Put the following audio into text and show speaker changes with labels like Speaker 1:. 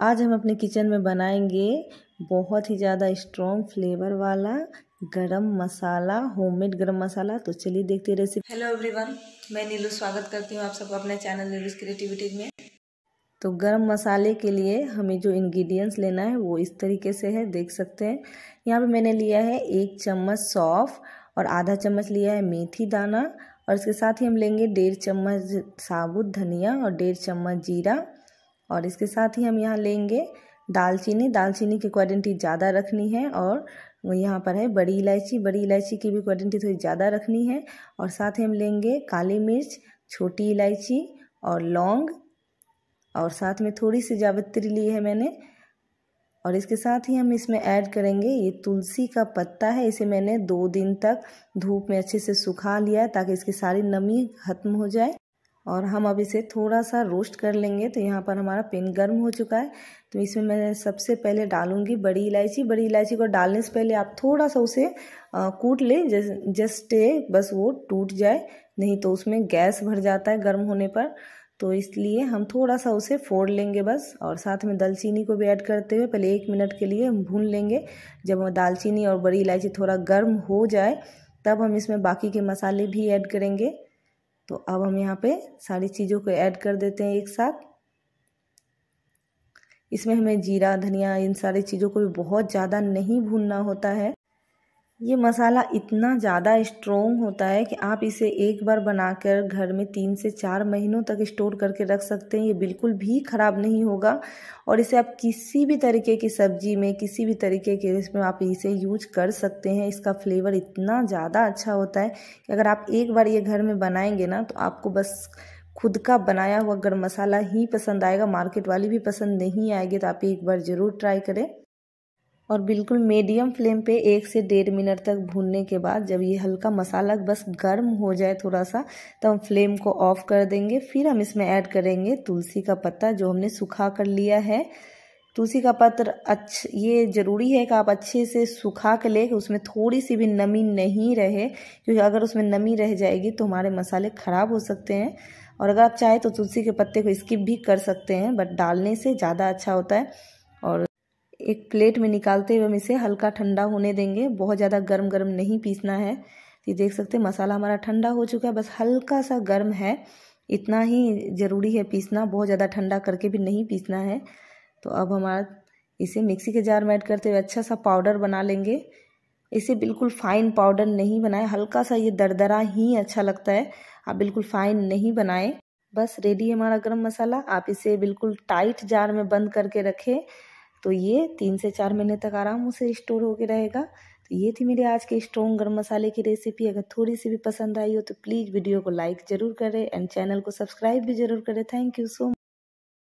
Speaker 1: आज हम अपने किचन में बनाएंगे बहुत ही ज़्यादा स्ट्रॉन्ग फ्लेवर वाला गरम मसाला होममेड गरम मसाला तो चलिए देखते रेसिपी हेलो एवरीवन मैं नीलू स्वागत करती हूँ आप सबको अपने चैनल नीलूज क्रिएटिविटीज में तो गरम मसाले के लिए हमें जो इंग्रेडिएंट्स लेना है वो इस तरीके से है देख सकते हैं यहाँ पे मैंने लिया है एक चम्मच सौफ और आधा चम्मच लिया है मेथी दाना और इसके साथ ही हम लेंगे डेढ़ चम्मच साबुत धनिया और डेढ़ चम्मच जीरा और इसके साथ ही हम यहाँ लेंगे दालचीनी दालचीनी की क्वांटिटी ज़्यादा रखनी है और यहाँ पर है बड़ी इलायची बड़ी इलायची की भी क्वांटिटी थोड़ी ज़्यादा रखनी है और साथ ही हम लेंगे काली मिर्च छोटी इलायची और लौंग और साथ में थोड़ी सी जावित्री ली है मैंने और इसके साथ ही हम इसमें ऐड करेंगे ये तुलसी का पत्ता है इसे मैंने दो दिन तक धूप में अच्छे से सुखा लिया है ताकि इसकी सारी नमी खत्म हो जाए और हम अब इसे थोड़ा सा रोस्ट कर लेंगे तो यहाँ पर हमारा पेन गर्म हो चुका है तो इसमें मैं सबसे पहले डालूंगी बड़ी इलायची बड़ी इलायची को डालने से पहले आप थोड़ा सा उसे कूट लें जस्ट बस वो टूट जाए नहीं तो उसमें गैस भर जाता है गर्म होने पर तो इसलिए हम थोड़ा सा उसे फोड़ लेंगे बस और साथ में दालचीनी को भी ऐड करते हुए पहले एक मिनट के लिए हम भून लेंगे जब दालचीनी और बड़ी इलायची थोड़ा गर्म हो जाए तब हम इसमें बाकी के मसाले भी ऐड करेंगे तो अब हम यहाँ पे सारी चीज़ों को ऐड कर देते हैं एक साथ इसमें हमें जीरा धनिया इन सारी चीज़ों को भी बहुत ज़्यादा नहीं भूनना होता है ये मसाला इतना ज़्यादा स्ट्रोंग होता है कि आप इसे एक बार बनाकर घर में तीन से चार महीनों तक स्टोर करके रख सकते हैं ये बिल्कुल भी ख़राब नहीं होगा और इसे आप किसी भी तरीके की सब्जी में किसी भी तरीके के इसमें आप इसे यूज कर सकते हैं इसका फ्लेवर इतना ज़्यादा अच्छा होता है कि अगर आप एक बार ये घर में बनाएंगे ना तो आपको बस खुद का बनाया हुआ गर्म मसाला ही पसंद आएगा मार्केट वाली भी पसंद नहीं आएगी तो आप एक बार ज़रूर ट्राई करें और बिल्कुल मीडियम फ्लेम पे एक से डेढ़ मिनट तक भूनने के बाद जब ये हल्का मसाला बस गर्म हो जाए थोड़ा सा तो हम फ्लेम को ऑफ कर देंगे फिर हम इसमें ऐड करेंगे तुलसी का पत्ता जो हमने सूखा कर लिया है तुलसी का पत्र अच्छ ये ज़रूरी है कि आप अच्छे से सुखा के ले उसमें थोड़ी सी भी नमी नहीं रहे क्योंकि अगर उसमें नमी रह जाएगी तो हमारे मसाले ख़राब हो सकते हैं और अगर आप चाहें तो तुलसी के पत्ते को स्किप भी कर सकते हैं बट डालने से ज़्यादा अच्छा होता है एक प्लेट में निकालते हुए हम इसे हल्का ठंडा होने देंगे बहुत ज़्यादा गर्म गर्म नहीं पीसना है ये देख सकते हैं मसाला हमारा ठंडा हो चुका है बस हल्का सा गर्म है इतना ही ज़रूरी है पीसना बहुत ज़्यादा ठंडा करके भी नहीं पीसना है तो अब हमारा इसे मिक्सी के जार में ऐड करते हुए अच्छा सा पाउडर बना लेंगे इसे बिल्कुल फाइन पाउडर नहीं बनाए हल्का सा ये दरदरा ही अच्छा लगता है आप बिल्कुल फाइन नहीं बनाएं बस रेडी है हमारा गरम मसाला आप इसे बिल्कुल टाइट जार में बंद करके रखें तो ये तीन से चार महीने तक आराम से स्टोर होकर रहेगा तो ये थी मेरी आज की स्ट्रॉन्ग गर्म मसाले की रेसिपी अगर थोड़ी सी भी पसंद आई हो तो प्लीज़ वीडियो को लाइक ज़रूर करें एंड चैनल को सब्सक्राइब भी ज़रूर करें थैंक यू सो मच